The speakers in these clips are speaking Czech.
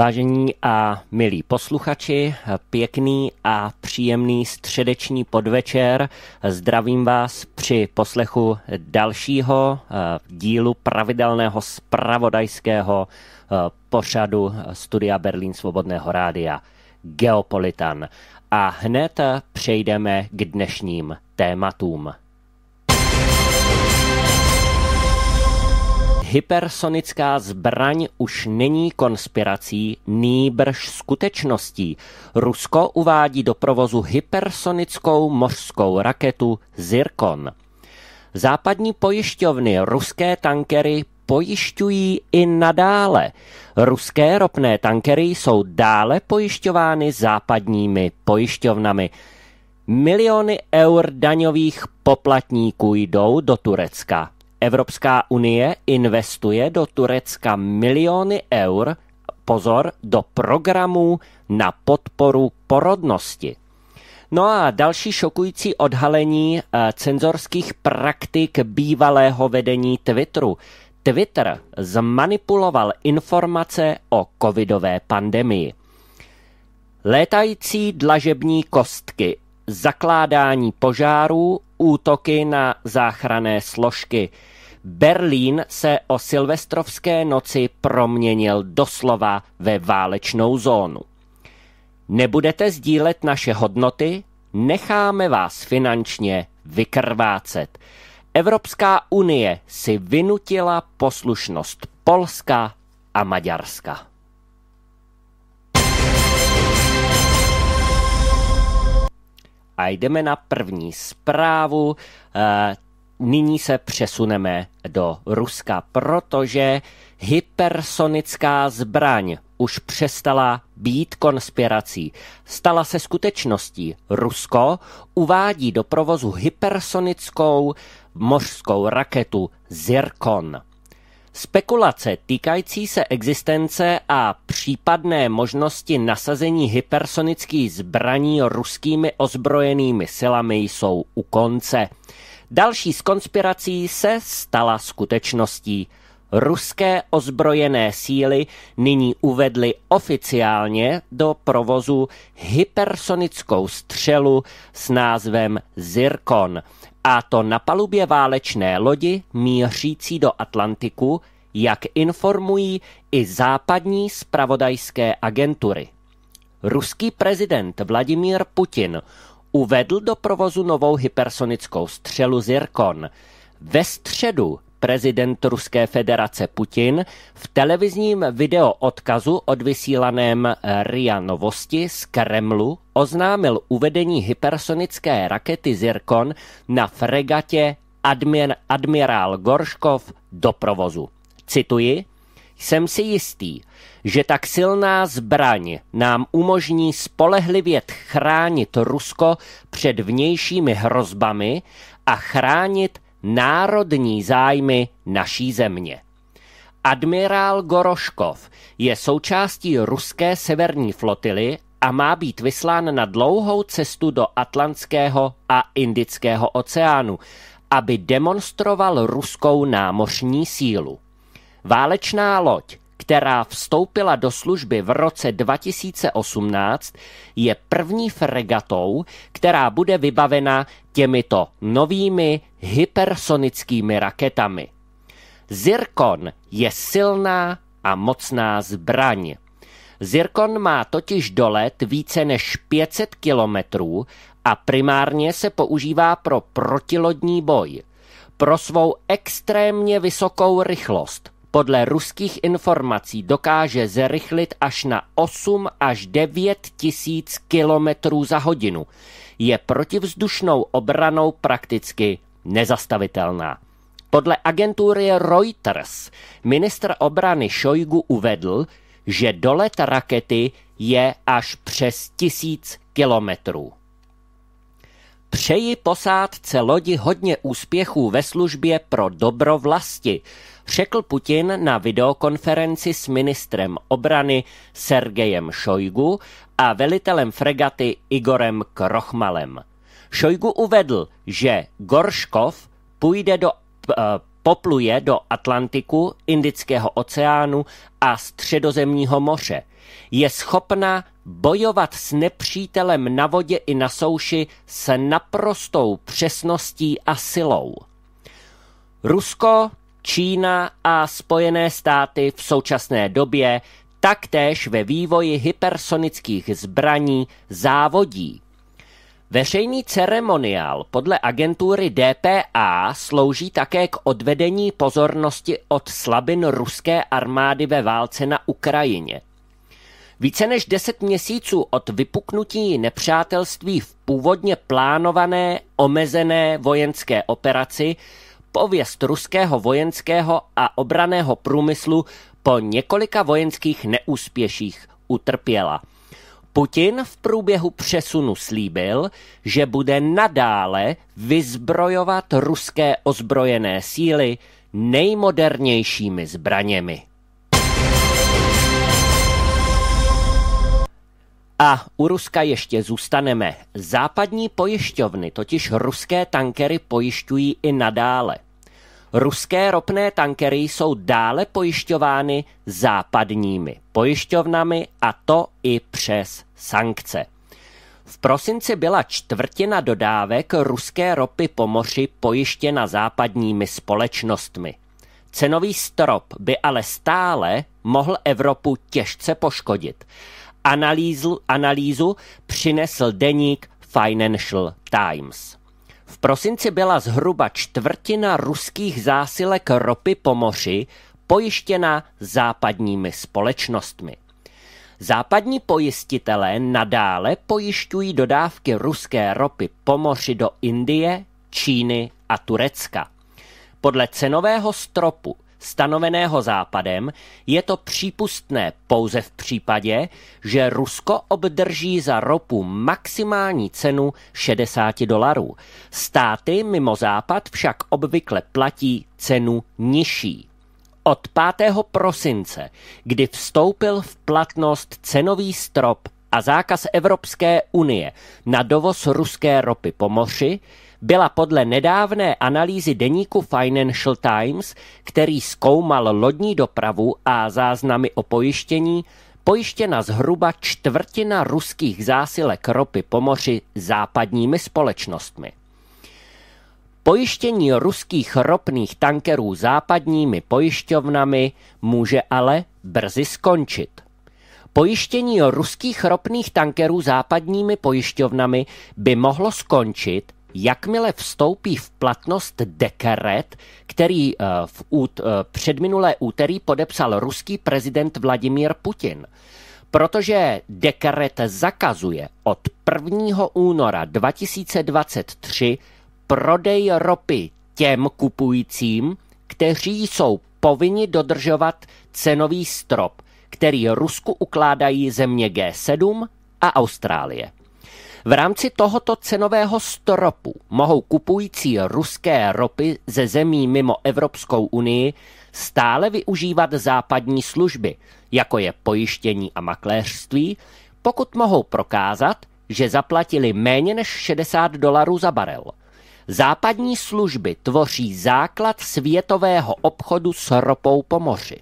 Vážení a milí posluchači, pěkný a příjemný středeční podvečer. Zdravím vás při poslechu dalšího eh, dílu pravidelného spravodajského eh, pořadu Studia Berlín Svobodného rádia Geopolitan. A hned přejdeme k dnešním tématům. hypersonická zbraň už není konspirací, nýbrž skutečností. Rusko uvádí do provozu hypersonickou mořskou raketu Zirkon. Západní pojišťovny ruské tankery pojišťují i nadále. Ruské ropné tankery jsou dále pojišťovány západními pojišťovnami. Miliony eur daňových poplatníků jdou do Turecka. Evropská unie investuje do Turecka miliony eur, pozor, do programů na podporu porodnosti. No a další šokující odhalení eh, cenzorských praktik bývalého vedení Twitteru. Twitter zmanipuloval informace o covidové pandemii. Létající dlažební kostky, zakládání požárů, útoky na záchrané složky – Berlín se o silvestrovské noci proměnil doslova ve válečnou zónu. Nebudete sdílet naše hodnoty, necháme vás finančně vykrvácet. Evropská unie si vynutila poslušnost Polska a Maďarska. A jdeme na první zprávu. Eh, nyní se přesuneme do Ruska, protože hypersonická zbraň už přestala být konspirací. Stala se skutečností. Rusko uvádí do provozu hypersonickou mořskou raketu Zirkon. Spekulace týkající se existence a případné možnosti nasazení hypersonických zbraní ruskými ozbrojenými silami jsou u konce. Další z konspirací se stala skutečností. Ruské ozbrojené síly nyní uvedly oficiálně do provozu hypersonickou střelu s názvem Zirkon, a to na palubě válečné lodi mířící do Atlantiku, jak informují i západní spravodajské agentury. Ruský prezident Vladimír Putin uvedl do provozu novou hypersonickou střelu Zirkon. Ve středu prezident Ruské federace Putin v televizním video odkazu odvysílaném RIA Novosti z Kremlu oznámil uvedení hypersonické rakety Zirkon na fregatě Admir- admirál Gorškov do provozu. Cituji, jsem si jistý, že tak silná zbraň nám umožní spolehlivě chránit Rusko před vnějšími hrozbami a chránit národní zájmy naší země. Admirál Goroškov je součástí ruské severní flotily a má být vyslán na dlouhou cestu do Atlantského a Indického oceánu, aby demonstroval ruskou námořní sílu. Válečná loď, která vstoupila do služby v roce 2018, je první fregatou, která bude vybavena těmito novými hypersonickými raketami. Zirkon je silná a mocná zbraň. Zirkon má totiž dolet více než 500 kilometrů a primárně se používá pro protilodní boj. Pro svou extrémně vysokou rychlost podle ruských informací dokáže zrychlit až na 8 až 9 tisíc kilometrů za hodinu. Je protivzdušnou obranou prakticky nezastavitelná. Podle agentury Reuters ministr obrany Šojgu uvedl, že dolet rakety je až přes tisíc kilometrů. Přeji posádce lodi hodně úspěchů ve službě pro dobro vlasti řekl Putin na videokonferenci s ministrem obrany Sergejem Šojgu a velitelem fregaty Igorem Krochmalem. Šojgu uvedl, že Gorškov půjde do, eh, popluje do Atlantiku, Indického oceánu a Středozemního moře. Je schopna bojovat s nepřítelem na vodě i na souši s naprostou přesností a silou. Rusko Čína a Spojené státy v současné době taktéž ve vývoji hypersonických zbraní závodí. Veřejný ceremoniál podle agentury DPA slouží také k odvedení pozornosti od slabin ruské armády ve válce na Ukrajině. Více než 10 měsíců od vypuknutí nepřátelství v původně plánované omezené vojenské operaci pověst ruského vojenského a obraného průmyslu po několika vojenských neúspěších utrpěla. Putin v průběhu přesunu slíbil, že bude nadále vyzbrojovat ruské ozbrojené síly nejmodernějšími zbraněmi. A u Ruska ještě zůstaneme. Západní pojišťovny totiž ruské tankery pojišťují i nadále. Ruské ropné tankery jsou dále pojišťovány západními pojišťovnami a to i přes sankce. V prosinci byla čtvrtina dodávek ruské ropy po moři pojištěna západními společnostmi. Cenový strop by ale stále mohl Evropu těžce poškodit analýzu, analýzu přinesl deník Financial Times. V prosinci byla zhruba čtvrtina ruských zásilek ropy po moři pojištěna západními společnostmi. Západní pojistitelé nadále pojišťují dodávky ruské ropy po moři do Indie, Číny a Turecka. Podle cenového stropu – stanoveného Západem, je to přípustné pouze v případě, že Rusko obdrží za ropu maximální cenu 60 dolarů. Státy mimo Západ však obvykle platí cenu nižší. Od 5. prosince, kdy vstoupil v platnost cenový strop a zákaz Evropské unie na dovoz ruské ropy po moři, byla podle nedávné analýzy deníku Financial Times, který zkoumal lodní dopravu a záznamy o pojištění, pojištěna zhruba čtvrtina ruských zásilek ropy po moři západními společnostmi. Pojištění ruských ropných tankerů západními pojišťovnami může ale brzy skončit. Pojištění ruských ropných tankerů západními pojišťovnami by mohlo skončit, jakmile vstoupí v platnost dekret, který eh, v út, eh, předminulé úterý podepsal ruský prezident Vladimír Putin. Protože dekret zakazuje od 1. února 2023 prodej ropy těm kupujícím, kteří jsou povinni dodržovat cenový strop, který Rusku ukládají země G7 a Austrálie. V rámci tohoto cenového stropu mohou kupující ruské ropy ze zemí mimo Evropskou unii stále využívat západní služby, jako je pojištění a makléřství, pokud mohou prokázat, že zaplatili méně než 60 dolarů za barel. Západní služby tvoří základ světového obchodu s ropou po moři.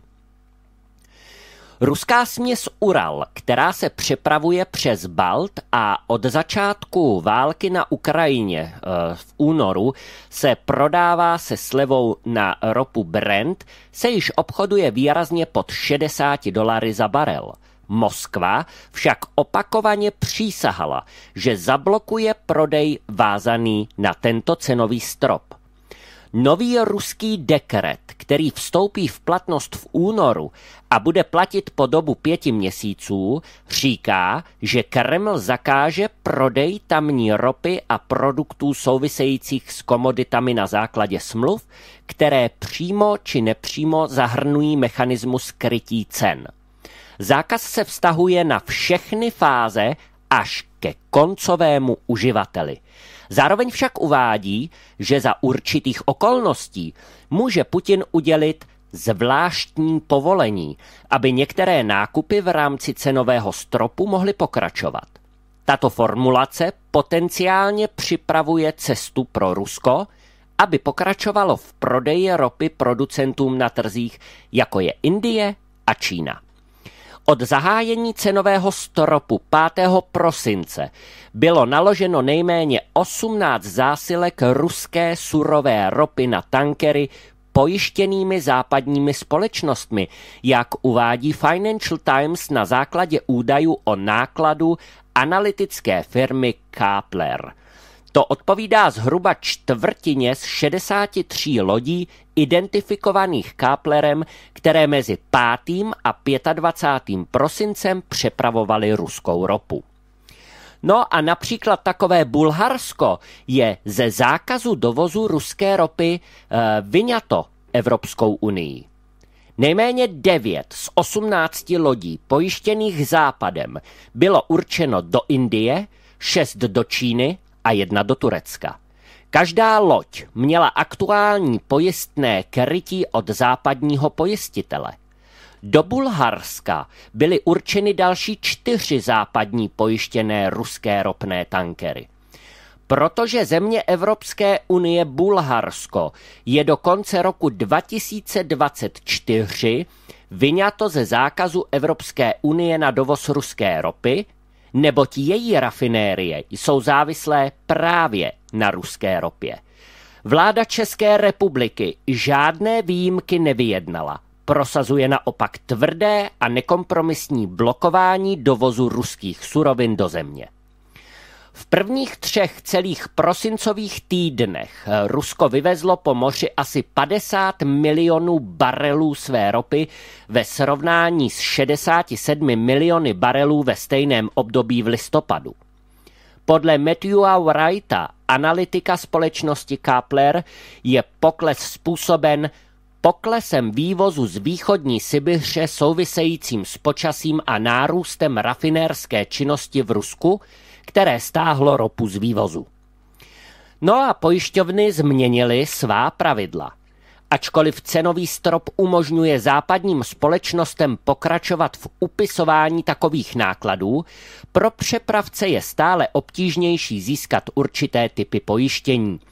Ruská směs Ural, která se přepravuje přes Balt a od začátku války na Ukrajině eh, v únoru se prodává se slevou na ropu Brent, se již obchoduje výrazně pod 60 dolary za barel. Moskva však opakovaně přísahala, že zablokuje prodej vázaný na tento cenový strop. Nový ruský dekret, který vstoupí v platnost v únoru a bude platit po dobu pěti měsíců, říká, že Kreml zakáže prodej tamní ropy a produktů souvisejících s komoditami na základě smluv, které přímo či nepřímo zahrnují mechanismus krytí cen. Zákaz se vztahuje na všechny fáze až ke koncovému uživateli. Zároveň však uvádí, že za určitých okolností může Putin udělit zvláštní povolení, aby některé nákupy v rámci cenového stropu mohly pokračovat. Tato formulace potenciálně připravuje cestu pro Rusko, aby pokračovalo v prodeji ropy producentům na trzích, jako je Indie a Čína. Od zahájení cenového stropu 5. prosince bylo naloženo nejméně 18 zásilek ruské surové ropy na tankery pojištěnými západními společnostmi, jak uvádí Financial Times na základě údajů o nákladu analytické firmy Kapler. To odpovídá zhruba čtvrtině z 63 lodí identifikovaných Káplerem, které mezi 5. a 25. prosincem přepravovaly ruskou ropu. No a například takové Bulharsko je ze zákazu dovozu ruské ropy e, vyňato Evropskou unii. Nejméně 9 z 18 lodí pojištěných západem bylo určeno do Indie, 6 do Číny a jedna do Turecka. Každá loď měla aktuální pojistné krytí od západního pojistitele. Do Bulharska byly určeny další čtyři západní pojištěné ruské ropné tankery. Protože země Evropské unie Bulharsko je do konce roku 2024 vyňato ze zákazu Evropské unie na dovoz ruské ropy – neboť její rafinérie jsou závislé právě na ruské ropě. Vláda České republiky žádné výjimky nevyjednala. Prosazuje naopak tvrdé a nekompromisní blokování dovozu ruských surovin do země. V prvních třech celých prosincových týdnech Rusko vyvezlo po moři asi 50 milionů barelů své ropy ve srovnání s 67 miliony barelů ve stejném období v listopadu. Podle Matthewa Wrighta, analytika společnosti Kapler, je pokles způsoben poklesem vývozu z východní Sibiře souvisejícím s počasím a nárůstem rafinérské činnosti v Rusku – které stáhlo ropu z vývozu. No a pojišťovny změnily svá pravidla. Ačkoliv cenový strop umožňuje západním společnostem pokračovat v upisování takových nákladů, pro přepravce je stále obtížnější získat určité typy pojištění –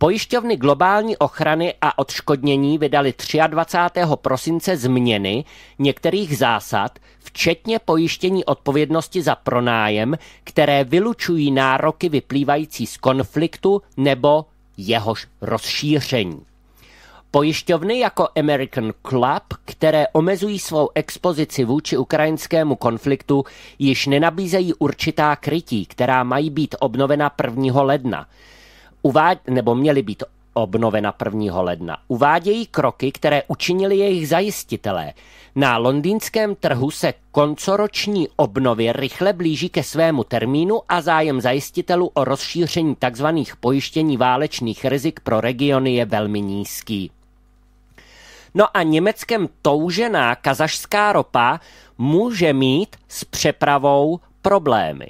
Pojišťovny globální ochrany a odškodnění vydali 23. prosince změny některých zásad, včetně pojištění odpovědnosti za pronájem, které vylučují nároky vyplývající z konfliktu nebo jehož rozšíření. Pojišťovny jako American Club, které omezují svou expozici vůči ukrajinskému konfliktu, již nenabízejí určitá krytí, která mají být obnovena 1. ledna uvád, nebo měly být obnovena 1. ledna. Uvádějí kroky, které učinili jejich zajistitelé. Na londýnském trhu se koncoroční obnovy rychle blíží ke svému termínu a zájem zajistitelů o rozšíření tzv. pojištění válečných rizik pro regiony je velmi nízký. No a německém toužená kazašská ropa může mít s přepravou problémy.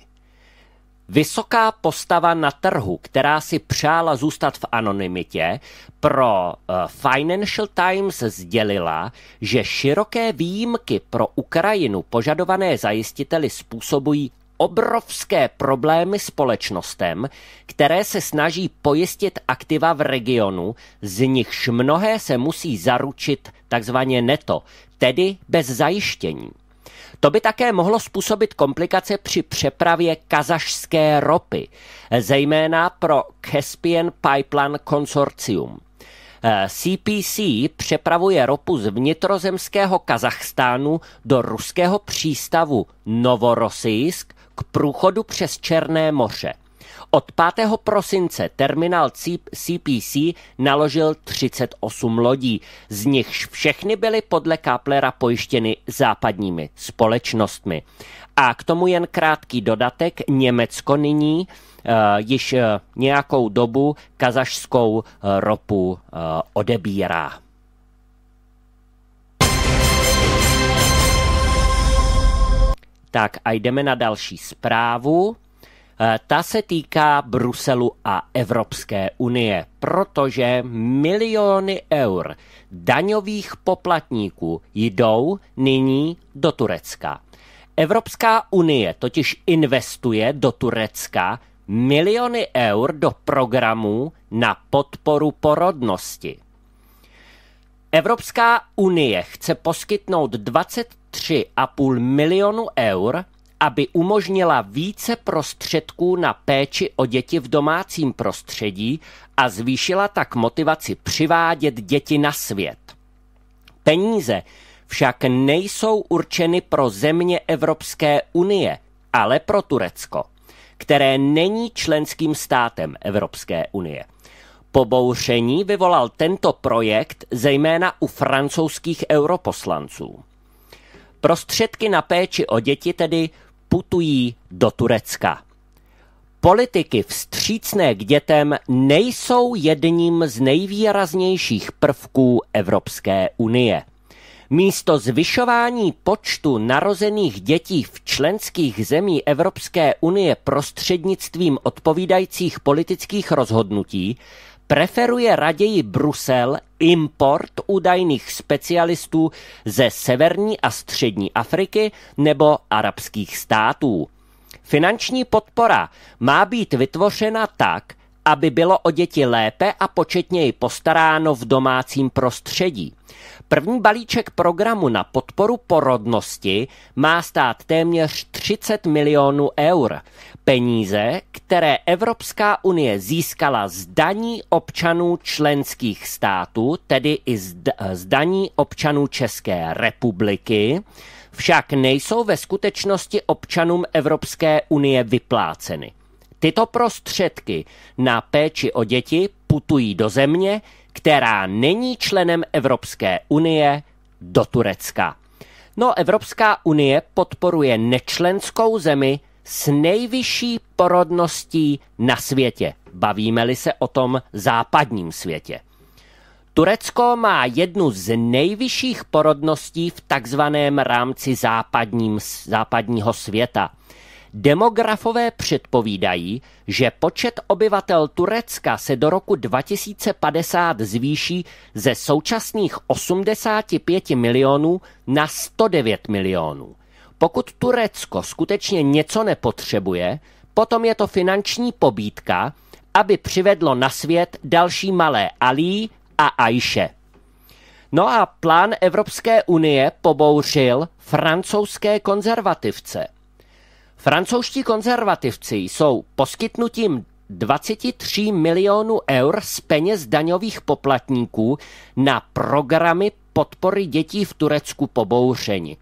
Vysoká postava na trhu, která si přála zůstat v anonymitě, pro eh, Financial Times sdělila, že široké výjimky pro Ukrajinu požadované zajistiteli způsobují obrovské problémy společnostem, které se snaží pojistit aktiva v regionu, z nichž mnohé se musí zaručit takzvaně neto, tedy bez zajištění. To by také mohlo způsobit komplikace při přepravě kazašské ropy, zejména pro Caspian Pipeline Consortium. CPC eh, přepravuje ropu z vnitrozemského Kazachstánu do ruského přístavu Novorosijsk k průchodu přes Černé moře. Od 5. prosince terminál CPC naložil 38 lodí, z nichž všechny byly podle Kaplera pojištěny západními společnostmi. A k tomu jen krátký dodatek. Německo nyní uh, již uh, nějakou dobu kazašskou uh, ropu uh, odebírá. Tak a jdeme na další zprávu. Eh, ta se týká Bruselu a Evropské unie, protože miliony eur daňových poplatníků jdou nyní do Turecka. Evropská unie totiž investuje do Turecka miliony eur do programů na podporu porodnosti. Evropská unie chce poskytnout 23,5 milionu eur aby umožnila více prostředků na péči o děti v domácím prostředí a zvýšila tak motivaci přivádět děti na svět. Peníze však nejsou určeny pro země Evropské unie, ale pro Turecko, které není členským státem Evropské unie. Pobouření vyvolal tento projekt zejména u francouzských europoslanců. Prostředky na péči o děti tedy putují do Turecka. Politiky vstřícné k dětem nejsou jedním z nejvýraznějších prvků Evropské unie. Místo zvyšování počtu narozených dětí v členských zemí Evropské unie prostřednictvím odpovídajících politických rozhodnutí preferuje raději Brusel import údajných specialistů ze severní a střední Afriky nebo arabských států. Finanční podpora má být vytvořena tak, aby bylo o děti lépe a početněji postaráno v domácím prostředí. První balíček programu na podporu porodnosti má stát téměř 30 milionů eur. Peníze, které Evropská unie získala z daní občanů členských států, tedy i z daní občanů České republiky, však nejsou ve skutečnosti občanům Evropské unie vypláceny. Tyto prostředky na péči o děti putují do země, která není členem Evropské unie, do Turecka. No, Evropská unie podporuje nečlenskou zemi s nejvyšší porodností na světě. Bavíme-li se o tom západním světě. Turecko má jednu z nejvyšších porodností v takzvaném rámci západním, západního světa. Demografové předpovídají, že počet obyvatel Turecka se do roku 2050 zvýší ze současných 85 milionů na 109 milionů. Pokud Turecko skutečně něco nepotřebuje, potom je to finanční pobídka, aby přivedlo na svět další malé Alí a Ajše. No a plán Evropské unie pobouřil francouzské konzervativce – Francouzští konzervativci jsou poskytnutím 23 milionů eur z peněz daňových poplatníků na programy podpory dětí v Turecku pobouřeni.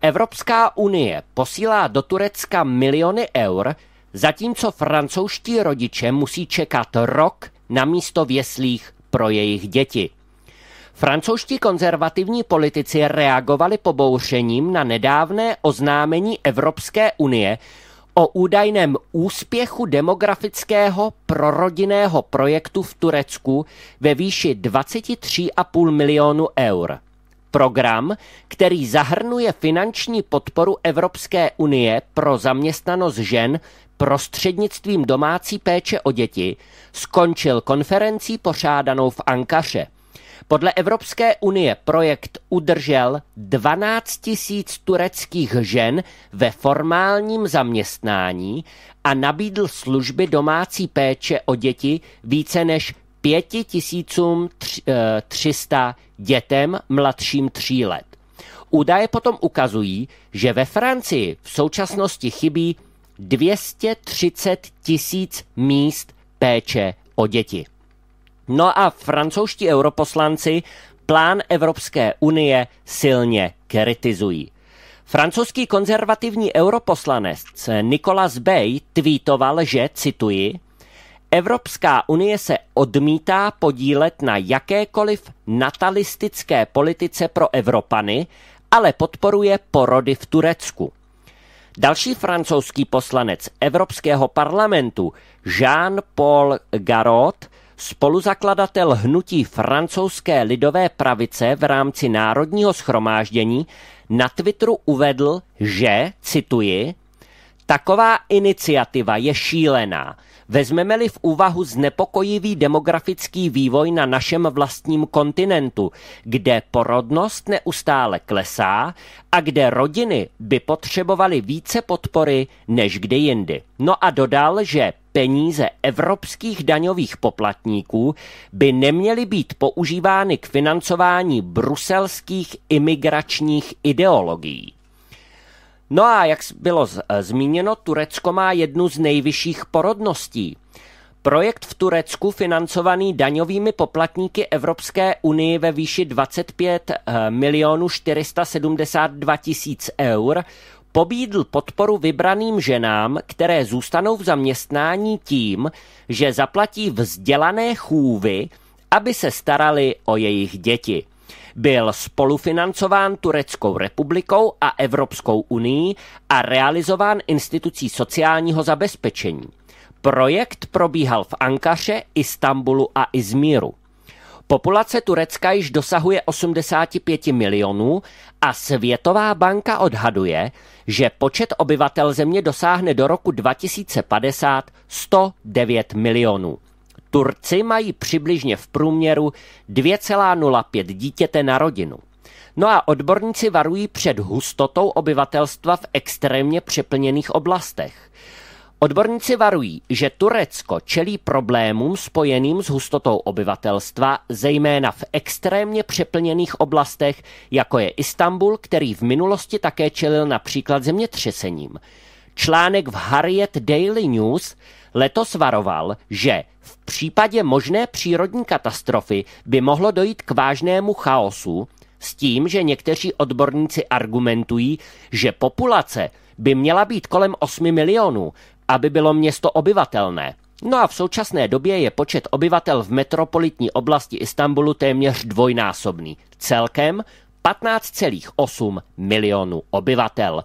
Evropská unie posílá do Turecka miliony eur, zatímco francouzští rodiče musí čekat rok na místo věslých pro jejich děti. Francouzští konzervativní politici reagovali pobouřením na nedávné oznámení Evropské unie o údajném úspěchu demografického prorodinného projektu v Turecku ve výši 23,5 milionu eur. Program, který zahrnuje finanční podporu Evropské unie pro zaměstnanost žen prostřednictvím domácí péče o děti, skončil konferencí pořádanou v Ankaře – podle Evropské unie projekt udržel 12 tisíc tureckých žen ve formálním zaměstnání a nabídl služby domácí péče o děti více než 5300 eh, dětem mladším tří let. Údaje potom ukazují, že ve Francii v současnosti chybí 230 tisíc míst péče o děti. No a francouzští europoslanci plán Evropské unie silně kritizují. Francouzský konzervativní europoslanec Nicolas Bay tweetoval, že, cituji, Evropská unie se odmítá podílet na jakékoliv natalistické politice pro Evropany, ale podporuje porody v Turecku. Další francouzský poslanec Evropského parlamentu Jean-Paul Garot spoluzakladatel hnutí francouzské lidové pravice v rámci národního schromáždění, na Twitteru uvedl, že, cituji, Taková iniciativa je šílená. Vezmeme-li v úvahu znepokojivý demografický vývoj na našem vlastním kontinentu, kde porodnost neustále klesá a kde rodiny by potřebovaly více podpory než kde jindy. No a dodal, že peníze evropských daňových poplatníků by neměly být používány k financování bruselských imigračních ideologií. No a jak bylo eh, zmíněno, Turecko má jednu z nejvyšších porodností. Projekt v Turecku financovaný daňovými poplatníky Evropské unie ve výši 25 eh, milionů 472 tisíc eur pobídl podporu vybraným ženám, které zůstanou v zaměstnání tím, že zaplatí vzdělané chůvy, aby se starali o jejich děti. Byl spolufinancován Tureckou republikou a Evropskou unii a realizován institucí sociálního zabezpečení. Projekt probíhal v Ankaše, Istanbulu a Izmíru. Populace Turecka již dosahuje 85 milionů a Světová banka odhaduje, že počet obyvatel země dosáhne do roku 2050 109 milionů. Turci mají přibližně v průměru 2,05 dítěte na rodinu. No a odborníci varují před hustotou obyvatelstva v extrémně přeplněných oblastech. Odborníci varují, že Turecko čelí problémům spojeným s hustotou obyvatelstva, zejména v extrémně přeplněných oblastech, jako je Istanbul, který v minulosti také čelil například zemětřesením. Článek v Harriet Daily News Letos varoval, že v případě možné přírodní katastrofy by mohlo dojít k vážnému chaosu, s tím, že někteří odborníci argumentují, že populace by měla být kolem 8 milionů, aby bylo město obyvatelné. No a v současné době je počet obyvatel v metropolitní oblasti Istanbulu téměř dvojnásobný. Celkem 15,8 milionů obyvatel.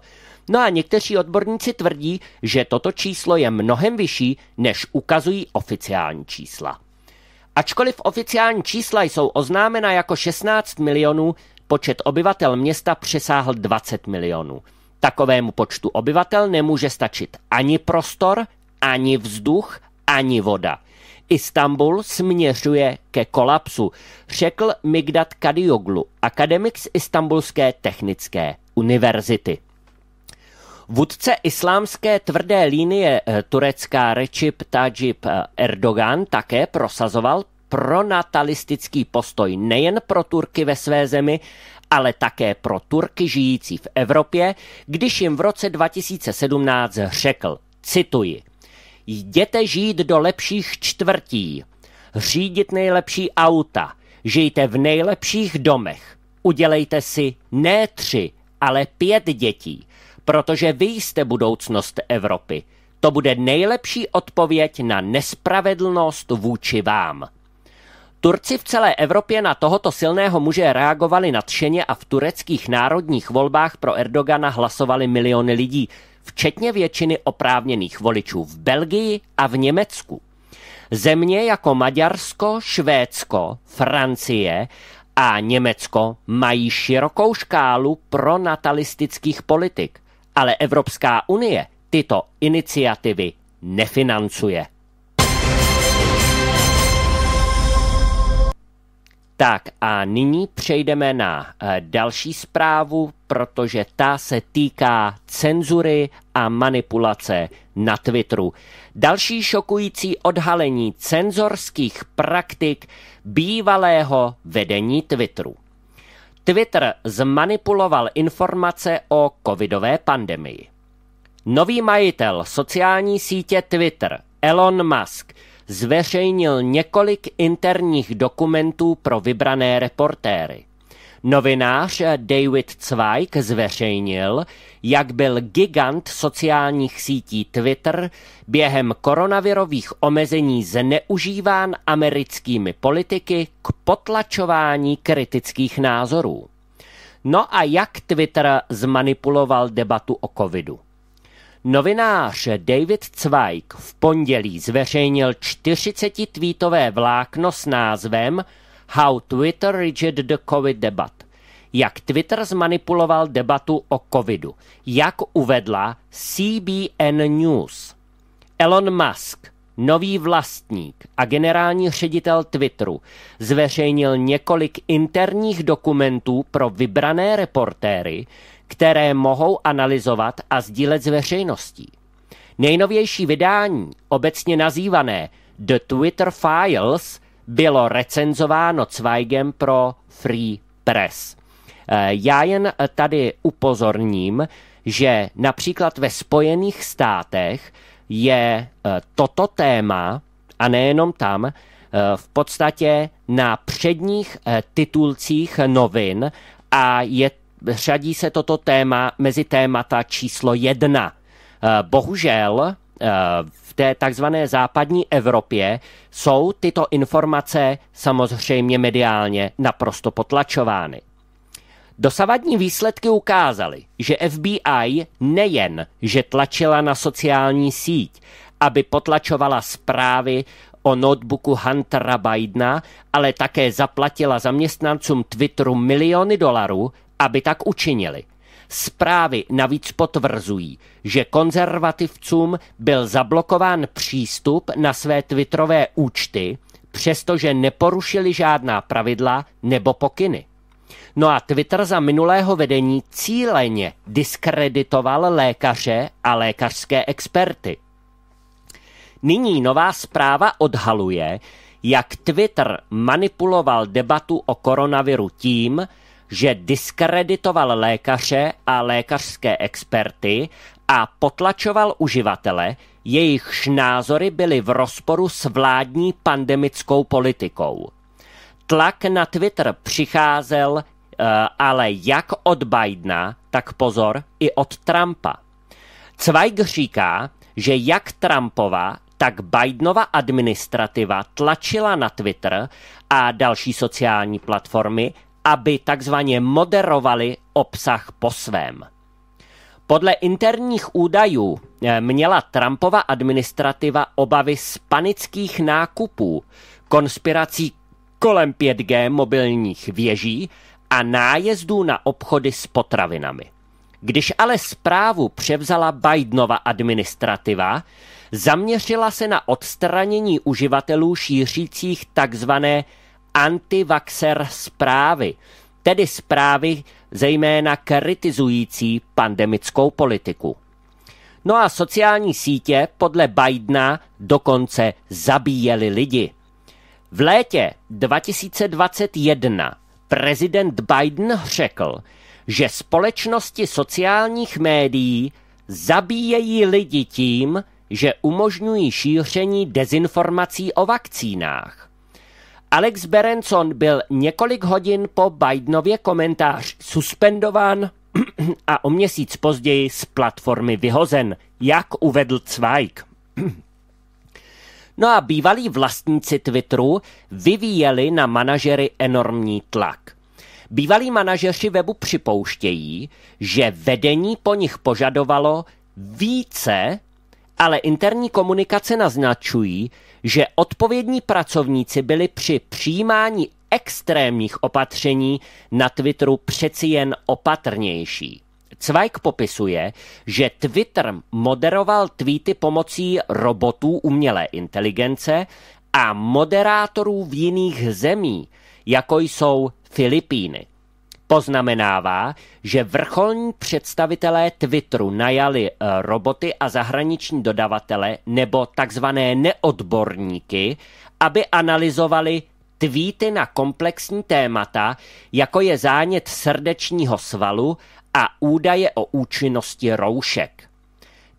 No a někteří odborníci tvrdí, že toto číslo je mnohem vyšší, než ukazují oficiální čísla. Ačkoliv oficiální čísla jsou oznámena jako 16 milionů, počet obyvatel města přesáhl 20 milionů. Takovému počtu obyvatel nemůže stačit ani prostor, ani vzduch, ani voda. Istanbul směřuje ke kolapsu, řekl Migdat Kadioglu, akademik z Istanbulské technické univerzity. Vůdce islámské tvrdé linie eh, turecká Recep Tajib eh, Erdogan také prosazoval pronatalistický postoj nejen pro Turky ve své zemi, ale také pro Turky žijící v Evropě, když jim v roce 2017 řekl, cituji, jděte žít do lepších čtvrtí, řídit nejlepší auta, žijte v nejlepších domech, udělejte si ne tři, ale pět dětí, protože vy jste budoucnost Evropy. To bude nejlepší odpověď na nespravedlnost vůči vám. Turci v celé Evropě na tohoto silného muže reagovali nadšeně a v tureckých národních volbách pro Erdogana hlasovali miliony lidí, včetně většiny oprávněných voličů v Belgii a v Německu. Země jako Maďarsko, Švédsko, Francie a Německo mají širokou škálu pro natalistických politik ale Evropská unie tyto iniciativy nefinancuje. Tak a nyní přejdeme na eh, další zprávu, protože ta se týká cenzury a manipulace na Twitteru. Další šokující odhalení cenzorských praktik bývalého vedení Twitteru. Twitter zmanipuloval informace o covidové pandemii. Nový majitel sociální sítě Twitter, Elon Musk, zveřejnil několik interních dokumentů pro vybrané reportéry. Novinář David Zweig zveřejnil, jak byl gigant sociálních sítí Twitter během koronavirových omezení zneužíván americkými politiky k potlačování kritických názorů. No a jak Twitter zmanipuloval debatu o covidu? Novinář David Zweig v pondělí zveřejnil 40-tweetové vlákno s názvem How Twitter Rigid the COVID Debate jak Twitter zmanipuloval debatu o covidu, jak uvedla CBN News. Elon Musk, nový vlastník a generální ředitel Twitteru, zveřejnil několik interních dokumentů pro vybrané reportéry, které mohou analyzovat a sdílet s veřejností. Nejnovější vydání, obecně nazývané The Twitter Files, bylo recenzováno Cvajgem pro Free Press. Eh, já jen eh, tady upozorním, že například ve Spojených státech je eh, toto téma, a nejenom tam, v podstatě na předních titulcích novin a je, řadí se toto téma mezi témata číslo jedna. Bohužel v té takzvané západní Evropě jsou tyto informace samozřejmě mediálně naprosto potlačovány. Dosavadní výsledky ukázaly, že FBI nejen, že tlačila na sociální síť, aby potlačovala zprávy o notebooku Huntera Bidena, ale také zaplatila zaměstnancům Twitteru miliony dolarů, aby tak učinili. Zprávy navíc potvrzují, že konzervativcům byl zablokován přístup na své Twitterové účty, přestože neporušili žádná pravidla nebo pokyny. No a Twitter za minulého vedení cíleně diskreditoval lékaře a lékařské experty. Nyní nová zpráva odhaluje, jak Twitter manipuloval debatu o koronaviru tím, že diskreditoval lékaře a lékařské experty a potlačoval uživatele, jejichž názory byly v rozporu s vládní pandemickou politikou. Tlak na Twitter přicházel eh, ale jak od Bidena, tak pozor, i od Trumpa. Zweig říká, že jak Trumpova, tak Bidenova administrativa tlačila na Twitter a další sociální platformy, aby takzvaně moderovali obsah po svém. Podle interních údajů eh, měla Trumpova administrativa obavy z panických nákupů, konspirací kolem 5G mobilních věží a nájezdů na obchody s potravinami. Když ale zprávu převzala Bidenova administrativa, zaměřila se na odstranění uživatelů šířících takzvané antivaxer zprávy, tedy zprávy zejména kritizující pandemickou politiku. No a sociální sítě podle Bidena dokonce zabíjely lidi. V létě 2021 prezident Biden řekl, že společnosti sociálních médií zabíjejí lidi tím, že umožňují šíření dezinformací o vakcínách. Alex Berenson byl několik hodin po Bidenově komentář suspendován a o měsíc později z platformy vyhozen, jak uvedl Cvajk. No a bývalí vlastníci Twitteru vyvíjeli na manažery enormní tlak. Bývalí manažeři webu připouštějí, že vedení po nich požadovalo více, ale interní komunikace naznačují, že odpovědní pracovníci byli při přijímání extrémních opatření na Twitteru přeci jen opatrnější. Cvajk popisuje, že Twitter moderoval tweety pomocí robotů umělé inteligence a moderátorů v jiných zemí, jako jsou Filipíny. Poznamenává, že vrcholní představitelé Twitteru najali eh, roboty a zahraniční dodavatele nebo takzvané neodborníky, aby analyzovali tweety na komplexní témata, jako je zánět srdečního svalu a údaje o účinnosti roušek.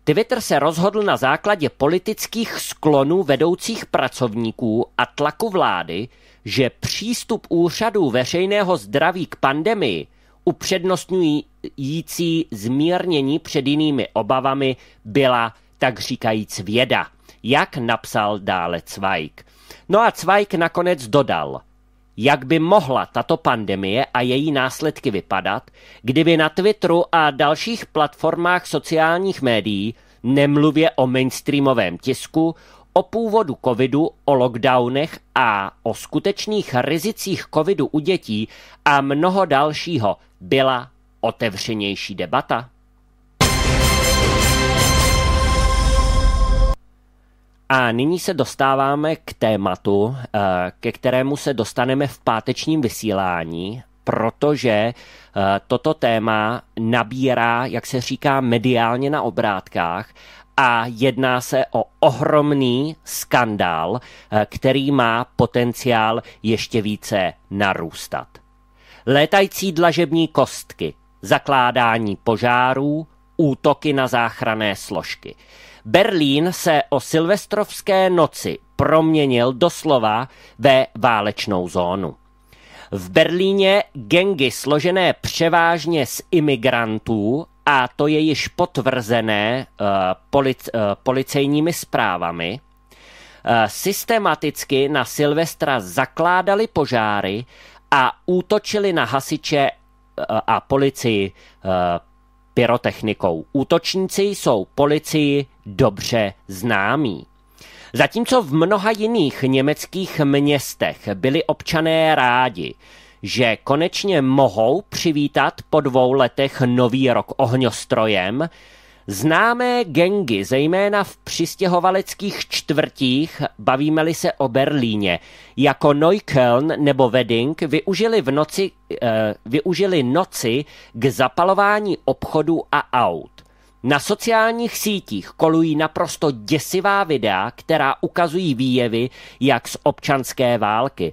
Twitter se rozhodl na základě politických sklonů vedoucích pracovníků a tlaku vlády, že přístup úřadů veřejného zdraví k pandemii upřednostňující zmírnění před jinými obavami byla, tak říkajíc, věda, jak napsal dále Cvajk. No a Cvajk nakonec dodal – jak by mohla tato pandemie a její následky vypadat, kdyby na Twitteru a dalších platformách sociálních médií, nemluvě o mainstreamovém tisku, o původu covidu, o lockdownech a o skutečných rizicích covidu u dětí a mnoho dalšího byla otevřenější debata? A nyní se dostáváme k tématu, eh, ke kterému se dostaneme v pátečním vysílání, protože eh, toto téma nabírá, jak se říká, mediálně na obrátkách a jedná se o ohromný skandál, eh, který má potenciál ještě více narůstat. Létající dlažební kostky, zakládání požárů, útoky na záchranné složky – Berlín se o silvestrovské noci proměnil doslova ve válečnou zónu. V Berlíně gengy složené převážně z imigrantů, a to je již potvrzené uh, polic, uh, policejními zprávami, uh, systematicky na Silvestra zakládali požáry a útočili na hasiče uh, a policii uh, pyrotechnikou. Útočníci jsou policii dobře známí. Zatímco v mnoha jiných německých městech byli občané rádi, že konečně mohou přivítat po dvou letech nový rok ohňostrojem, Známé gengy, zejména v přistěhovaleckých čtvrtích, bavíme-li se o Berlíně, jako Neukölln nebo Wedding, využili, v noci, eh, využili noci k zapalování obchodů a aut. Na sociálních sítích kolují naprosto děsivá videa, která ukazují výjevy jak z občanské války.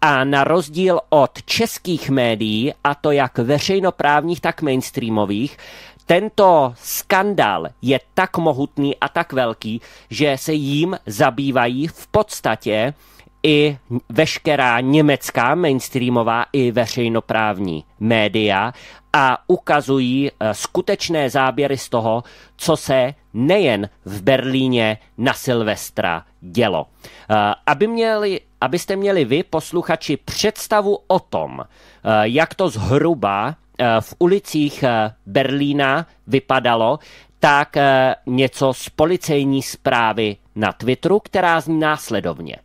A na rozdíl od českých médií, a to jak veřejnoprávních, tak mainstreamových, tento skandál je tak mohutný a tak velký, že se jím zabývají v podstatě i veškerá německá mainstreamová i veřejnoprávní média a ukazují eh, skutečné záběry z toho, co se nejen v Berlíně na Silvestra dělo. Eh, aby měli, abyste měli vy, posluchači, představu o tom, eh, jak to zhruba Eh, v ulicích eh, Berlína vypadalo, tak eh, něco z policejní zprávy na Twitteru, která zní následovně.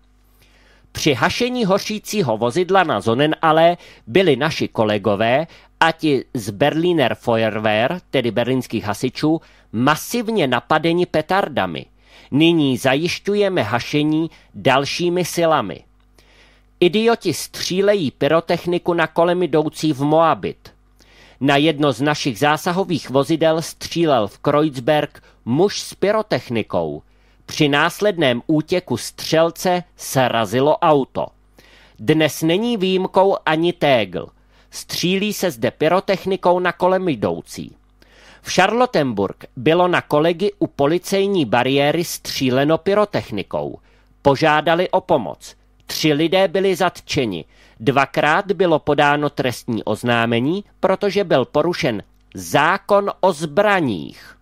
Při hašení hořícího vozidla na ale byli naši kolegové a ti z Berliner Feuerwehr, tedy berlínských hasičů, masivně napadeni petardami. Nyní zajišťujeme hašení dalšími silami. Idioti střílejí pyrotechniku na kolem jdoucí v Moabit – na jedno z našich zásahových vozidel střílel v Kreuzberg muž s pyrotechnikou. Při následném útěku střelce se razilo auto. Dnes není výjimkou ani Tégl. Střílí se zde pyrotechnikou na kolem jdoucí. V Charlottenburg bylo na kolegy u policejní bariéry stříleno pyrotechnikou. Požádali o pomoc. Tři lidé byli zatčeni – Dvakrát bylo podáno trestní oznámení, protože byl porušen zákon o zbraních.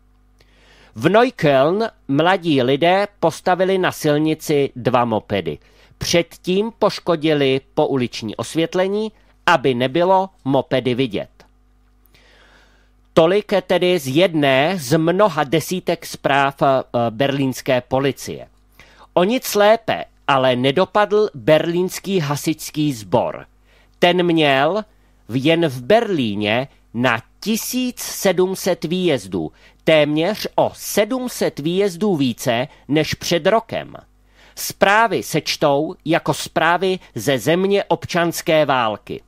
V Neukölln mladí lidé postavili na silnici dva mopedy. Předtím poškodili po uliční osvětlení, aby nebylo mopedy vidět. Tolik tedy z jedné z mnoha desítek zpráv eh, berlínské policie. O nic lépe ale nedopadl berlínský hasičský sbor. Ten měl v jen v Berlíně na 1700 výjezdů, téměř o 700 výjezdů více než před rokem. Zprávy čtou jako zprávy ze země občanské války.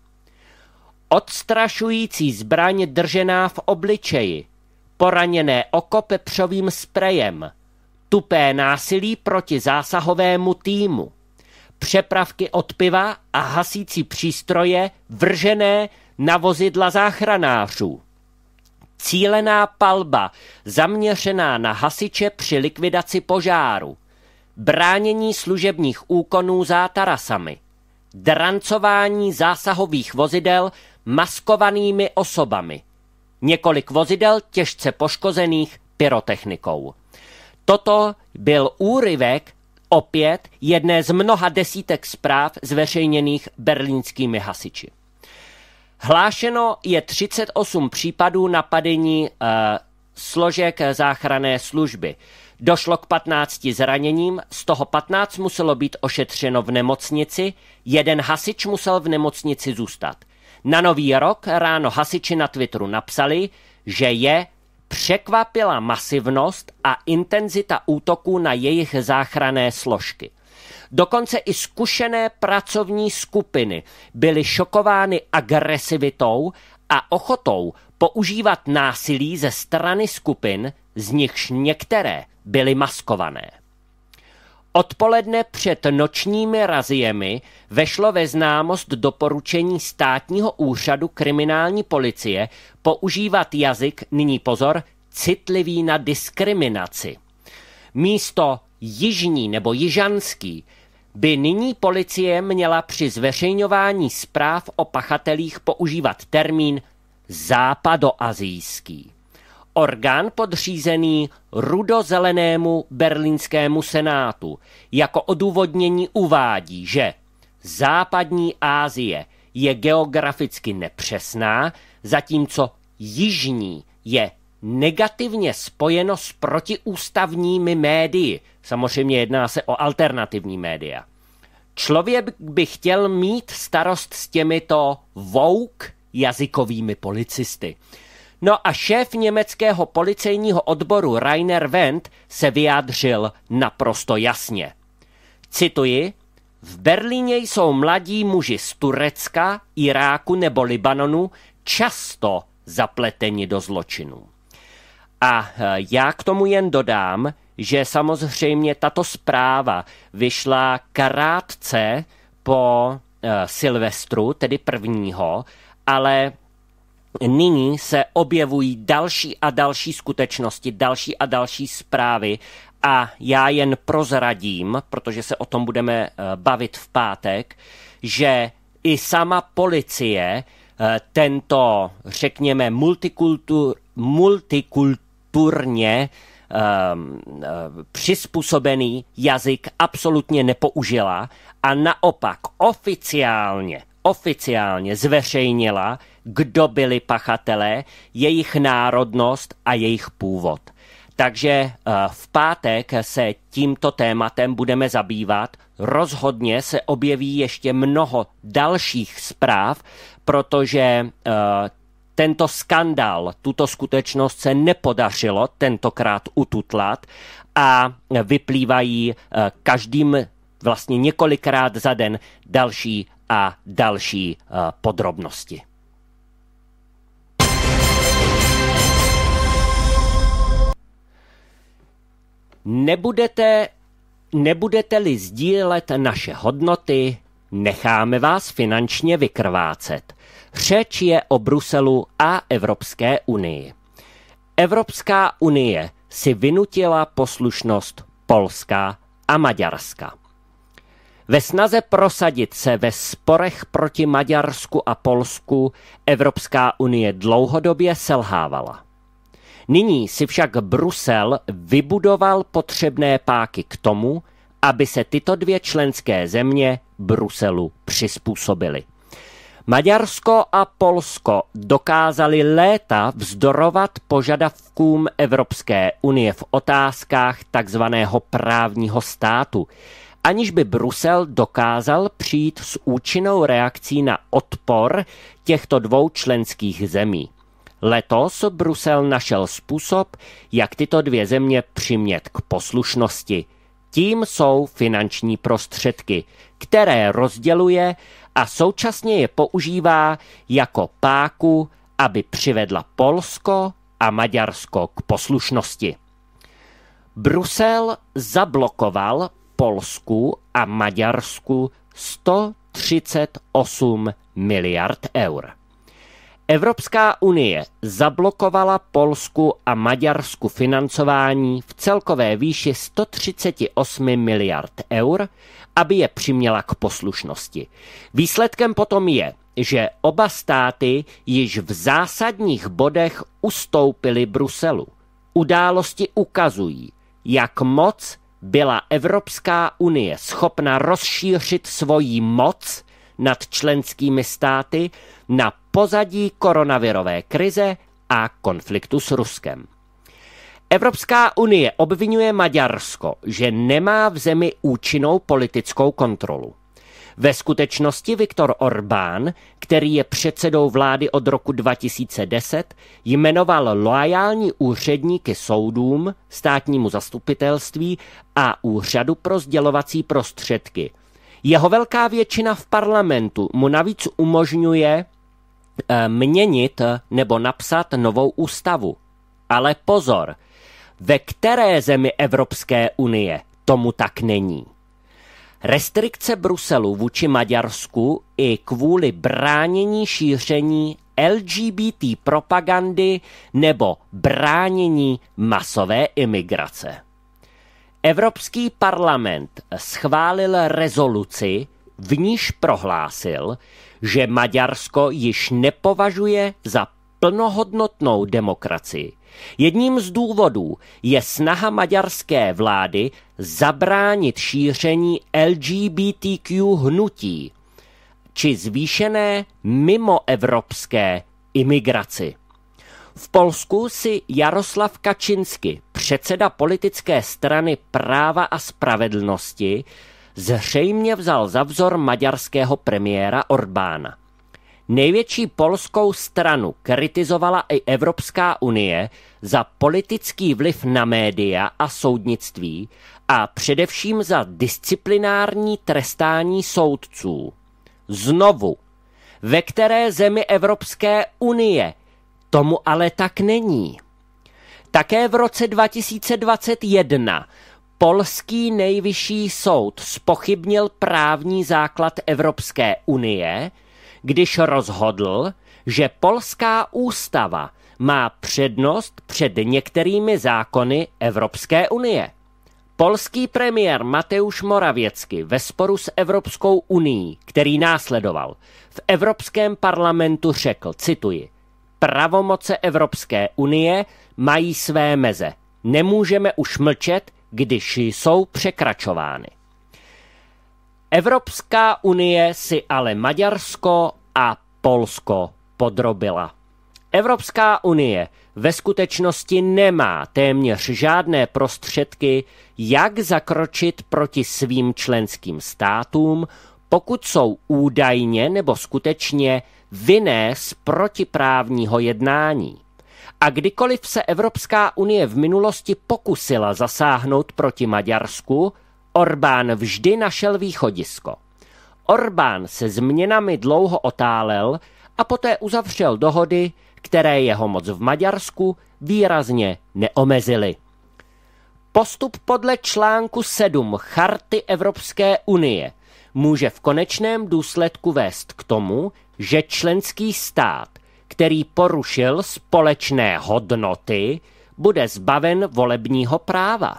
Odstrašující zbraň držená v obličeji, poraněné oko pepřovým sprejem – tupé násilí proti zásahovému týmu, přepravky piva a hasící přístroje vržené na vozidla záchranářů. Cílená palba zaměřená na hasiče při likvidaci požáru. Bránění služebních úkonů zátarasami. Drancování zásahových vozidel maskovanými osobami. Několik vozidel těžce poškozených pyrotechnikou. Toto byl úryvek opět jedné z mnoha desítek zpráv zveřejněných berlínskými hasiči. Hlášeno je 38 případů napadení e, složek záchranné služby. Došlo k 15 zraněním, z toho 15 muselo být ošetřeno v nemocnici, jeden hasič musel v nemocnici zůstat. Na nový rok ráno hasiči na Twitteru napsali, že je překvapila masivnost a intenzita útoků na jejich záchrané složky. Dokonce i zkušené pracovní skupiny byly šokovány agresivitou a ochotou používat násilí ze strany skupin, z nichž některé byly maskované. Odpoledne před nočními raziemi vešlo ve známost doporučení státního úřadu kriminální policie používat jazyk, nyní pozor, citlivý na diskriminaci. Místo jižní nebo jižanský by nyní policie měla při zveřejňování zpráv o pachatelích používat termín západoazijský orgán podřízený rudozelenému berlínskému senátu. Jako odůvodnění uvádí, že západní Ázie je geograficky nepřesná, zatímco jižní je negativně spojeno s protiústavními médii. Samozřejmě jedná se o alternativní média. Člověk by chtěl mít starost s těmito vouk jazykovými policisty. No a šéf německého policejního odboru Rainer Wendt se vyjádřil naprosto jasně. Cituji, v Berlíně jsou mladí muži z Turecka, Iráku nebo Libanonu často zapleteni do zločinů. A e, já k tomu jen dodám, že samozřejmě tato zpráva vyšla krátce po e, Silvestru, tedy prvního, ale nyní se objevují další a další skutečnosti, další a další zprávy a já jen prozradím, protože se o tom budeme eh, bavit v pátek, že i sama policie eh, tento, řekněme, multikultur, multikulturně um, přizpůsobený jazyk absolutně nepoužila a naopak oficiálně, oficiálně zveřejnila, kdo byli pachatelé, jejich národnost a jejich původ. Takže eh, v pátek se tímto tématem budeme zabývat. Rozhodně se objeví ještě mnoho dalších zpráv, protože eh, tento skandál, tuto skutečnost se nepodařilo tentokrát ututlat a vyplývají eh, každým vlastně několikrát za den další a další podrobnosti. Nebudete, nebudete-li sdílet naše hodnoty, necháme vás finančně vykrvácet. Řeč je o Bruselu a Evropské unii. Evropská unie si vynutila poslušnost Polska a Maďarska. Ve snaze prosadit se ve sporech proti Maďarsku a Polsku Evropská unie dlouhodobě selhávala. Nyní si však Brusel vybudoval potřebné páky k tomu, aby se tyto dvě členské země Bruselu přizpůsobily. Maďarsko a Polsko dokázali léta vzdorovat požadavkům Evropské unie v otázkách takzvaného právního státu, aniž by Brusel dokázal přijít s účinnou reakcí na odpor těchto dvou členských zemí. Letos Brusel našel způsob, jak tyto dvě země přimět k poslušnosti. Tím jsou finanční prostředky, které rozděluje a současně je používá jako páku, aby přivedla Polsko a Maďarsko k poslušnosti. Brusel zablokoval Polsku a Maďarsku 138 miliard eur. Evropská unie zablokovala Polsku a Maďarsku financování v celkové výši 138 miliard eur, aby je přiměla k poslušnosti. Výsledkem potom je, že oba státy již v zásadních bodech ustoupily Bruselu. Události ukazují, jak moc byla Evropská unie schopna rozšířit svoji moc nad členskými státy na pozadí koronavirové krize a konfliktu s Ruskem. Evropská unie obvinuje Maďarsko, že nemá v zemi účinnou politickou kontrolu. Ve skutečnosti Viktor Orbán, který je předsedou vlády od roku 2010, jmenoval loajální úředníky soudům, státnímu zastupitelství a úřadu pro sdělovací prostředky. Jeho velká většina v parlamentu mu navíc umožňuje Eh, měnit nebo napsat novou ústavu. Ale pozor, ve které zemi Evropské unie tomu tak není. Restrikce Bruselu vůči Maďarsku i kvůli bránění šíření LGBT propagandy nebo bránění masové imigrace. Evropský parlament schválil rezoluci, v níž prohlásil, že Maďarsko již nepovažuje za plnohodnotnou demokracii. Jedním z důvodů je snaha maďarské vlády zabránit šíření LGBTQ hnutí či zvýšené mimoevropské imigraci. V Polsku si Jaroslav Kačinsky, předseda politické strany Práva a spravedlnosti, zřejmě vzal za vzor maďarského premiéra Orbána. Největší polskou stranu kritizovala i Evropská unie za politický vliv na média a soudnictví a především za disciplinární trestání soudců. Znovu, ve které zemi Evropské unie tomu ale tak není. Také v roce 2021 Polský nejvyšší soud spochybnil právní základ Evropské unie, když rozhodl, že polská ústava má přednost před některými zákony Evropské unie. Polský premiér Mateusz Moravěcky ve sporu s Evropskou unii, který následoval, v Evropském parlamentu řekl, cituji, pravomoce Evropské unie mají své meze. Nemůžeme už mlčet, když jsou překračovány. Evropská unie si ale Maďarsko a Polsko podrobila. Evropská unie ve skutečnosti nemá téměř žádné prostředky, jak zakročit proti svým členským státům, pokud jsou údajně nebo skutečně vinné z protiprávního jednání. A kdykoliv se Evropská unie v minulosti pokusila zasáhnout proti Maďarsku, Orbán vždy našel východisko. Orbán se změnami dlouho otálel a poté uzavřel dohody, které jeho moc v Maďarsku výrazně neomezily. Postup podle článku 7 Charty Evropské unie může v konečném důsledku vést k tomu, že členský stát který porušil společné hodnoty, bude zbaven volebního práva.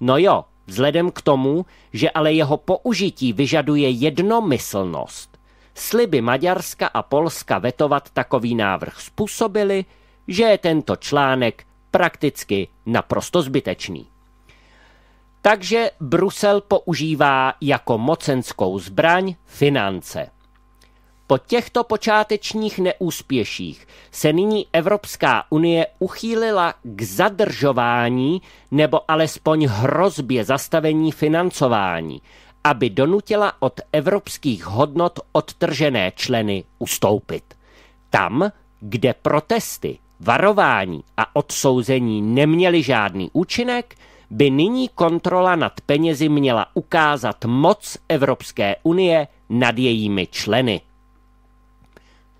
No jo, vzhledem k tomu, že ale jeho použití vyžaduje jednomyslnost. Sliby Maďarska a Polska vetovat takový návrh způsobily, že je tento článek prakticky naprosto zbytečný. Takže Brusel používá jako mocenskou zbraň finance. Po těchto počátečních neúspěších se nyní Evropská unie uchýlila k zadržování nebo alespoň hrozbě zastavení financování, aby donutila od evropských hodnot odtržené členy ustoupit. Tam, kde protesty, varování a odsouzení neměly žádný účinek, by nyní kontrola nad penězi měla ukázat moc Evropské unie nad jejími členy.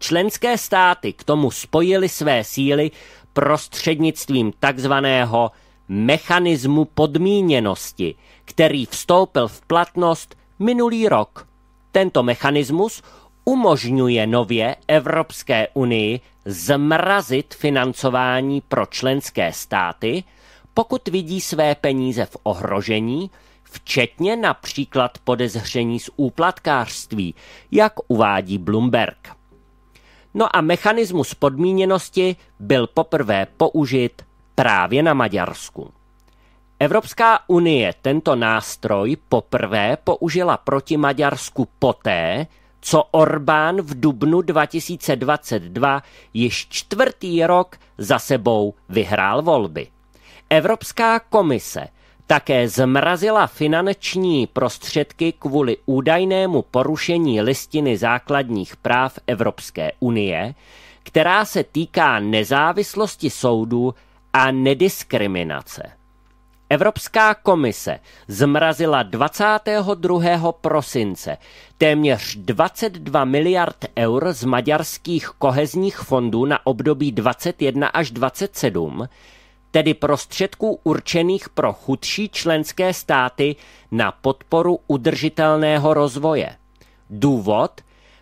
Členské státy k tomu spojily své síly prostřednictvím takzvaného mechanismu podmíněnosti, který vstoupil v platnost minulý rok. Tento mechanismus umožňuje nově Evropské unii zmrazit financování pro členské státy, pokud vidí své peníze v ohrožení, včetně například podezření z úplatkářství, jak uvádí Bloomberg. No a mechanismus podmíněnosti byl poprvé použit právě na Maďarsku. Evropská unie tento nástroj poprvé použila proti Maďarsku poté, co Orbán v dubnu 2022 již čtvrtý rok za sebou vyhrál volby. Evropská komise – také zmrazila finanční prostředky kvůli údajnému porušení listiny základních práv Evropské unie, která se týká nezávislosti soudů a nediskriminace. Evropská komise zmrazila 22. prosince téměř 22 miliard eur z maďarských kohezních fondů na období 21 až 27 tedy prostředků určených pro chudší členské státy na podporu udržitelného rozvoje. Důvod?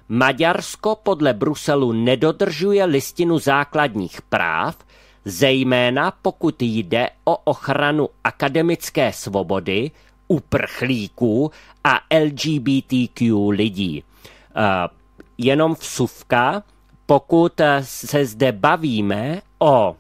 Maďarsko podle Bruselu nedodržuje listinu základních práv, zejména pokud jde o ochranu akademické svobody, uprchlíků a LGBTQ lidí. Uh, jenom vsuvka, pokud eh, se zde bavíme o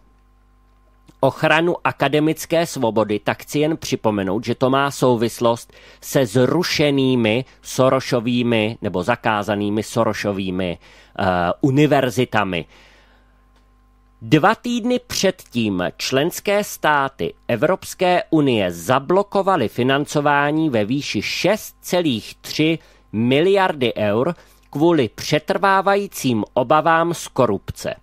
ochranu akademické svobody, tak chci jen připomenout, že to má souvislost se zrušenými sorošovými nebo zakázanými sorošovými uh, univerzitami. Dva týdny předtím členské státy Evropské unie zablokovaly financování ve výši 6,3 miliardy eur kvůli přetrvávajícím obavám z korupce.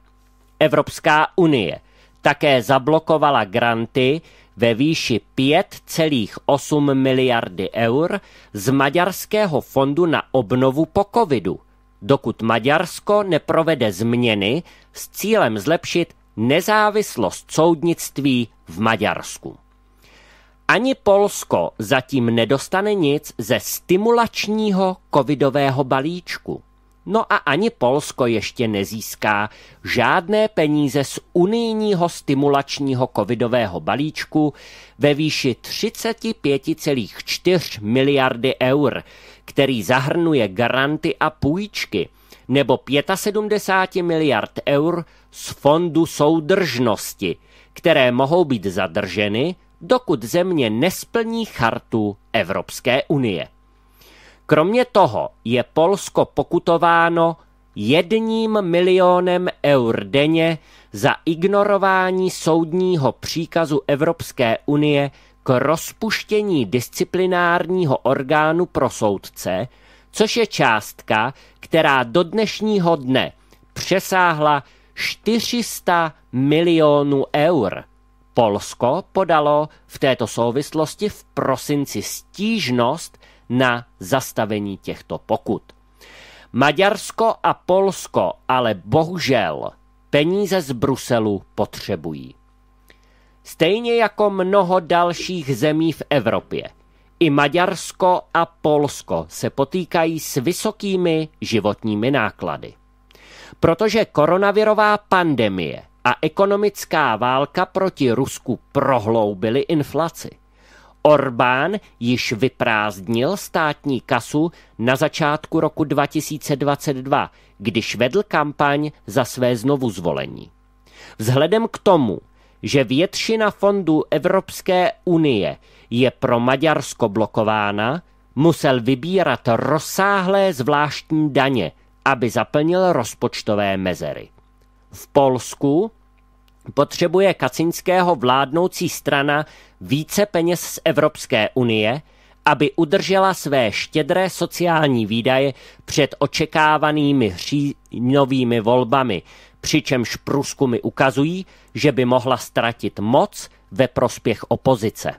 Evropská unie také zablokovala granty ve výši 5,8 miliardy eur z Maďarského fondu na obnovu po covidu, dokud Maďarsko neprovede změny s cílem zlepšit nezávislost soudnictví v Maďarsku. Ani Polsko zatím nedostane nic ze stimulačního covidového balíčku. No a ani Polsko ještě nezíská žádné peníze z unijního stimulačního covidového balíčku ve výši 35,4 miliardy eur, který zahrnuje garanty a půjčky, nebo 75 miliard eur z fondu soudržnosti, které mohou být zadrženy, dokud země nesplní chartu Evropské unie. Kromě toho je Polsko pokutováno jedním milionem eur denně za ignorování soudního příkazu Evropské unie k rozpuštění disciplinárního orgánu pro soudce, což je částka, která do dnešního dne přesáhla 400 milionů eur. Polsko podalo v této souvislosti v prosinci stížnost na zastavení těchto pokut. Maďarsko a Polsko ale bohužel peníze z Bruselu potřebují. Stejně jako mnoho dalších zemí v Evropě, i Maďarsko a Polsko se potýkají s vysokými životními náklady. Protože koronavirová pandemie a ekonomická válka proti Rusku prohloubily inflaci. Orbán již vyprázdnil státní kasu na začátku roku 2022, když vedl kampaň za své znovuzvolení. Vzhledem k tomu, že většina fondů Evropské unie je pro Maďarsko blokována, musel vybírat rozsáhlé zvláštní daně, aby zaplnil rozpočtové mezery. V Polsku Potřebuje Kacinského vládnoucí strana více peněz z Evropské unie, aby udržela své štědré sociální výdaje před očekávanými říjnovými volbami, přičemž průzkumy ukazují, že by mohla ztratit moc ve prospěch opozice.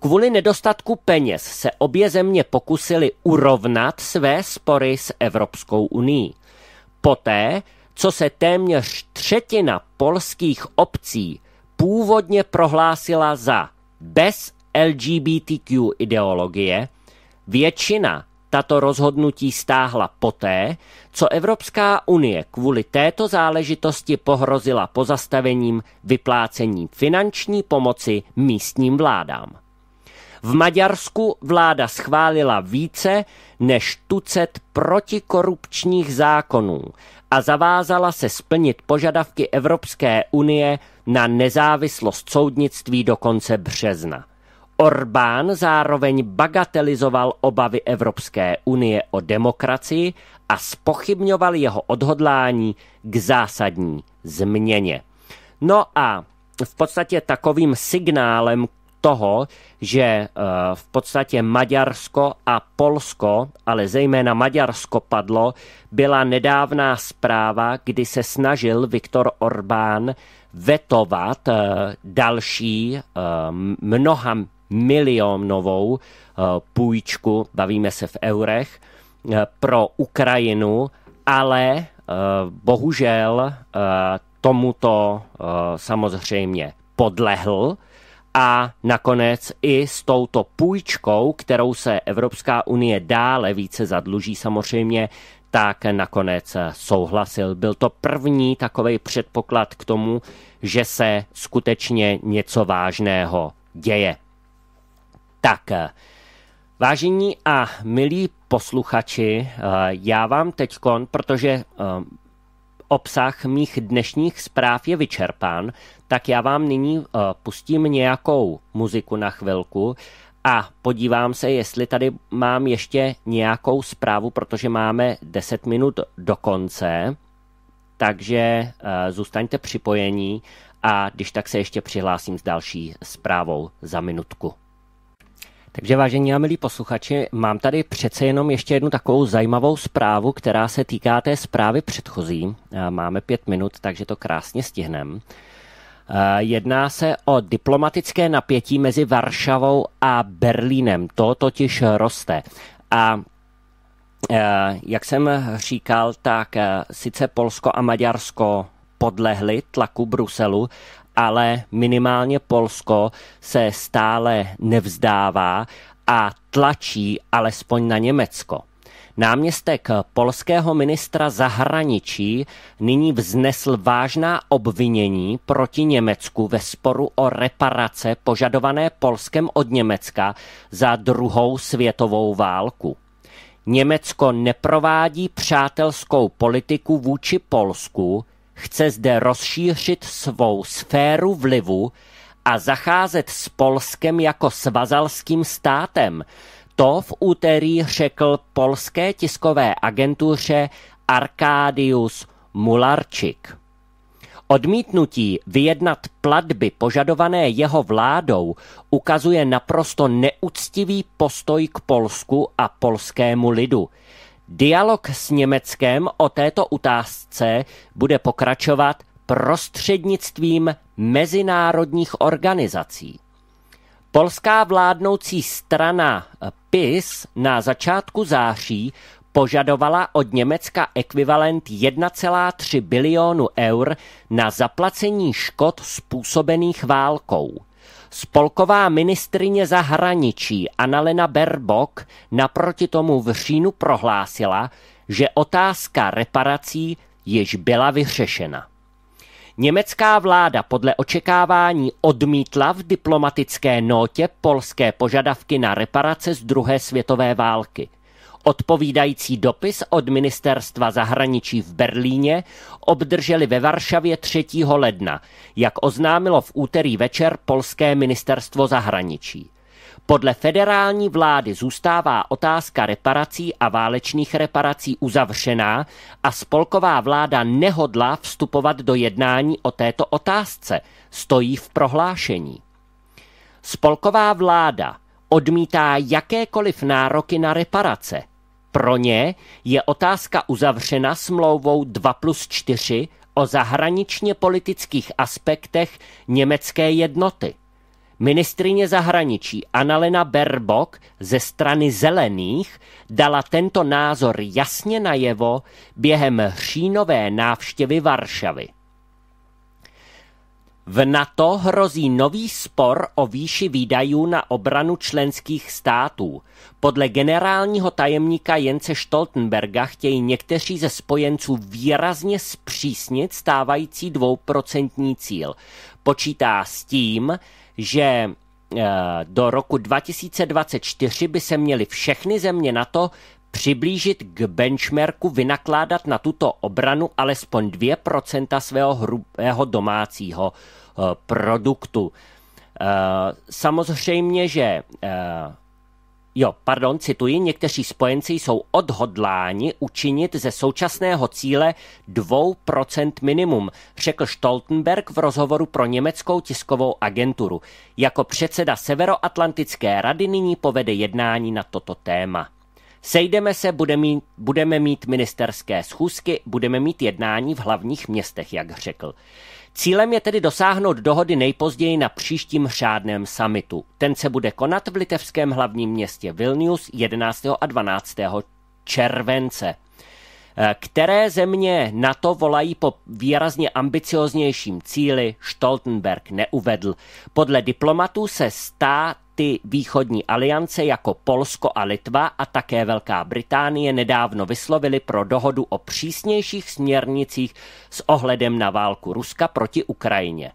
Kvůli nedostatku peněz se obě země pokusily urovnat své spory s Evropskou uní. Poté, co se téměř třetina polských obcí původně prohlásila za bez LGBTQ ideologie, většina tato rozhodnutí stáhla poté, co Evropská unie kvůli této záležitosti pohrozila pozastavením vyplácení finanční pomoci místním vládám. V Maďarsku vláda schválila více než tucet protikorupčních zákonů a zavázala se splnit požadavky Evropské unie na nezávislost soudnictví do konce března. Orbán zároveň bagatelizoval obavy Evropské unie o demokracii a spochybňoval jeho odhodlání k zásadní změně. No a v podstatě takovým signálem toho, že eh, v podstatě Maďarsko a Polsko, ale zejména Maďarsko padlo, byla nedávná zpráva, kdy se snažil Viktor Orbán vetovat eh, další eh, mnoha milionovou půjčku, bavíme se v eurech, pro Ukrajinu, ale bohužel tomuto samozřejmě podlehl a nakonec i s touto půjčkou, kterou se Evropská unie dále více zadluží samozřejmě, tak nakonec souhlasil. Byl to první takový předpoklad k tomu, že se skutečně něco vážného děje. Tak, vážení a milí posluchači, eh, já vám teď, protože eh, obsah mých dnešních zpráv je vyčerpán, tak já vám nyní eh, pustím nějakou muziku na chvilku a podívám se, jestli tady mám ještě nějakou zprávu, protože máme 10 minut do konce, takže eh, zůstaňte připojení a když tak se ještě přihlásím s další zprávou za minutku. Takže vážení a milí posluchači, mám tady přece jenom ještě jednu takovou zajímavou zprávu, která se týká té zprávy předchozí. Máme pět minut, takže to krásně stihneme. Jedná se o diplomatické napětí mezi Varšavou a Berlínem. To totiž roste. A jak jsem říkal, tak sice Polsko a Maďarsko podlehli tlaku Bruselu, ale minimálně Polsko se stále nevzdává a tlačí alespoň na Německo. Náměstek polského ministra zahraničí nyní vznesl vážná obvinění proti Německu ve sporu o reparace požadované Polskem od Německa za druhou světovou válku. Německo neprovádí přátelskou politiku vůči Polsku, chce zde rozšířit svou sféru vlivu a zacházet s Polskem jako svazalským státem. To v úterý řekl polské tiskové agentuře Arkádius Mularčik. Odmítnutí vyjednat platby požadované jeho vládou ukazuje naprosto neúctivý postoj k Polsku a polskému lidu. Dialog s Německem o této otázce bude pokračovat prostřednictvím mezinárodních organizací. Polská vládnoucí strana PIS na začátku září požadovala od Německa ekvivalent 1,3 bilionu eur na zaplacení škod způsobených válkou – Spolková ministrině zahraničí Annalena Berbok naproti tomu v říjnu prohlásila, že otázka reparací již byla vyřešena. Německá vláda podle očekávání odmítla v diplomatické nótě polské požadavky na reparace z druhé světové války. Odpovídající dopis od ministerstva zahraničí v Berlíně obdrželi ve Varšavě 3. ledna, jak oznámilo v úterý večer polské ministerstvo zahraničí. Podle federální vlády zůstává otázka reparací a válečných reparací uzavřená a spolková vláda nehodla vstupovat do jednání o této otázce, stojí v prohlášení. Spolková vláda odmítá jakékoliv nároky na reparace, pro ně je otázka uzavřena smlouvou 2 plus 4 o zahraničně politických aspektech německé jednoty. Ministrině zahraničí Annalena Berbok ze strany Zelených dala tento názor jasně najevo během hřínové návštěvy Varšavy. V NATO hrozí nový spor o výši výdajů na obranu členských států. Podle generálního tajemníka Jence Stoltenberga chtějí někteří ze spojenců výrazně zpřísnit stávající dvouprocentní cíl. Počítá s tím, že e, do roku 2024 by se měly všechny země NATO přiblížit k benchmarku vynakládat na tuto obranu alespoň 2% svého hrubého domácího eh, produktu. Eh, samozřejmě, že eh, Jo, pardon, cituji, někteří spojenci jsou odhodláni učinit ze současného cíle 2% minimum, řekl Stoltenberg v rozhovoru pro německou tiskovou agenturu. Jako předseda Severoatlantické rady nyní povede jednání na toto téma. Sejdeme se, budeme mít, budeme mít ministerské schůzky, budeme mít jednání v hlavních městech, jak řekl. Cílem je tedy dosáhnout dohody nejpozději na příštím řádném summitu. Ten se bude konat v litevském hlavním městě Vilnius 11. a 12. července. Eh, které země na to volají po výrazně ambicioznějším cíli, Stoltenberg neuvedl. Podle diplomatů se stát státy východní aliance jako Polsko a Litva a také Velká Británie nedávno vyslovili pro dohodu o přísnějších směrnicích s ohledem na válku Ruska proti Ukrajině.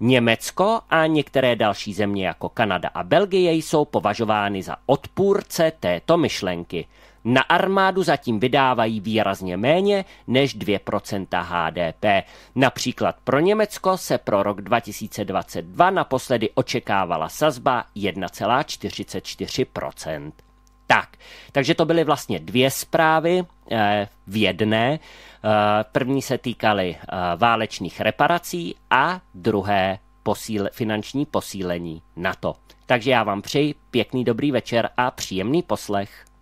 Německo a některé další země jako Kanada a Belgie jsou považovány za odpůrce této myšlenky – na armádu zatím vydávají výrazně méně než 2% HDP. Například pro Německo se pro rok 2022 naposledy očekávala sazba 1,44%. Tak, takže to byly vlastně dvě zprávy eh, v jedné. Eh, první se týkaly eh, válečných reparací a druhé posíle, finanční posílení NATO. Takže já vám přeji pěkný dobrý večer a příjemný poslech.